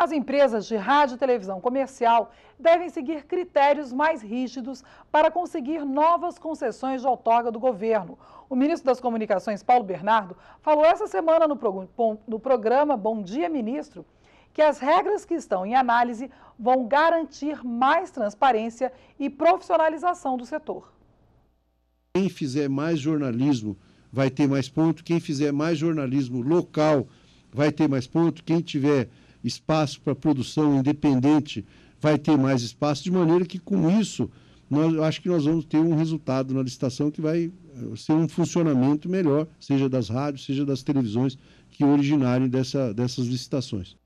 As empresas de rádio e televisão comercial devem seguir critérios mais rígidos para conseguir novas concessões de outorga do governo. O ministro das Comunicações, Paulo Bernardo, falou essa semana no, programa Bom Dia Ministro que as regras que estão em análise vão garantir mais transparência e profissionalização do setor. Quem fizer mais jornalismo vai ter mais ponto, quem fizer mais jornalismo local vai ter mais ponto, quem tiver espaço para produção independente vai ter mais espaço, de maneira que com isso nós eu acho que nós vamos ter um resultado na licitação que vai eh, ser um funcionamento melhor, seja das rádios, seja das televisões que originarem dessa, dessas licitações.